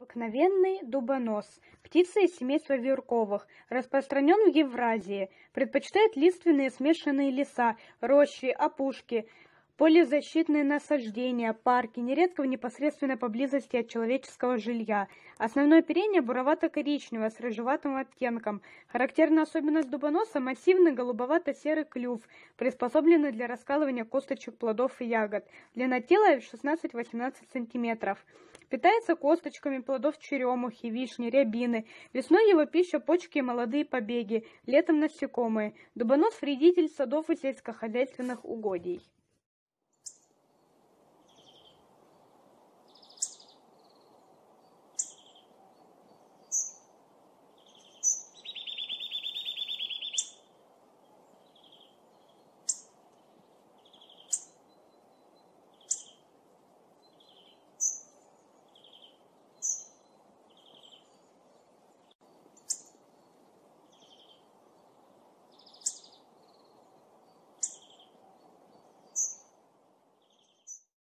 Обыкновенный дубонос – птица из семейства вьюрковых, распространен в Евразии, предпочитает лиственные смешанные леса, рощи, опушки, полизащитные насаждения, парки, нередко в непосредственной поблизости от человеческого жилья. Основное оперение буровато-коричневое с рыжеватым оттенком. Характерна особенность дубоноса – массивный голубовато-серый клюв, приспособленный для раскалывания косточек плодов и ягод. Длина тела 16-18 см. Питается косточками плодов черемухи, вишни, рябины. Весной его пища почки и молодые побеги, летом насекомые. Дубонос – вредитель садов и сельскохозяйственных угодий.